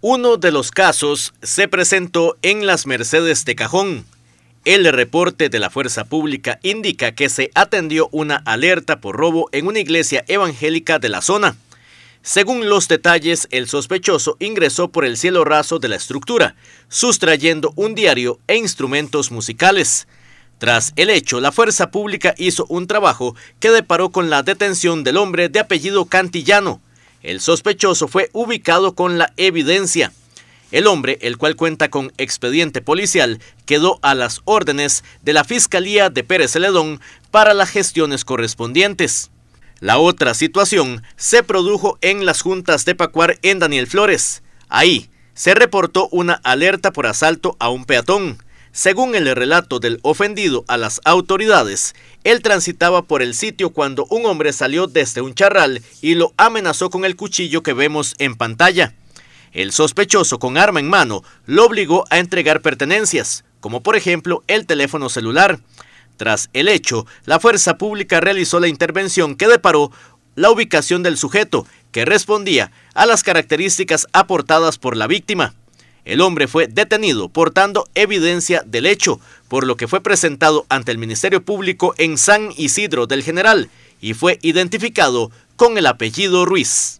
Uno de los casos se presentó en las Mercedes de Cajón. El reporte de la Fuerza Pública indica que se atendió una alerta por robo en una iglesia evangélica de la zona. Según los detalles, el sospechoso ingresó por el cielo raso de la estructura, sustrayendo un diario e instrumentos musicales. Tras el hecho, la Fuerza Pública hizo un trabajo que deparó con la detención del hombre de apellido Cantillano, el sospechoso fue ubicado con la evidencia. El hombre, el cual cuenta con expediente policial, quedó a las órdenes de la Fiscalía de Pérez Celedón para las gestiones correspondientes. La otra situación se produjo en las juntas de Pacuar en Daniel Flores. Ahí se reportó una alerta por asalto a un peatón. Según el relato del ofendido a las autoridades, él transitaba por el sitio cuando un hombre salió desde un charral y lo amenazó con el cuchillo que vemos en pantalla. El sospechoso con arma en mano lo obligó a entregar pertenencias, como por ejemplo el teléfono celular. Tras el hecho, la fuerza pública realizó la intervención que deparó la ubicación del sujeto, que respondía a las características aportadas por la víctima. El hombre fue detenido portando evidencia del hecho, por lo que fue presentado ante el Ministerio Público en San Isidro del General y fue identificado con el apellido Ruiz.